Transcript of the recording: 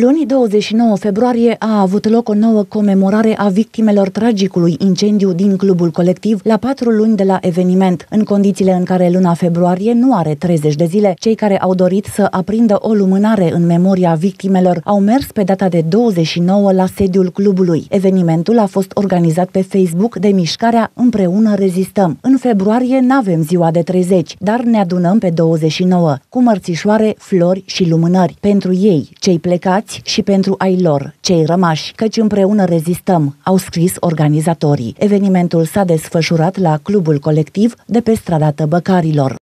Luni 29 februarie a avut loc o nouă comemorare a victimelor tragicului incendiu din clubul colectiv la patru luni de la eveniment, în condițiile în care luna februarie nu are 30 de zile. Cei care au dorit să aprindă o lumânare în memoria victimelor au mers pe data de 29 la sediul clubului. Evenimentul a fost organizat pe Facebook de mișcarea Împreună Rezistăm. În februarie n-avem ziua de 30, dar ne adunăm pe 29, cu mărțișoare, flori și lumânări. Pentru ei, cei plecați frați și pentru ai lor, cei rămași, căci împreună rezistăm, au scris organizatorii. Evenimentul s-a desfășurat la Clubul Colectiv de pe strada Tăbăcarilor.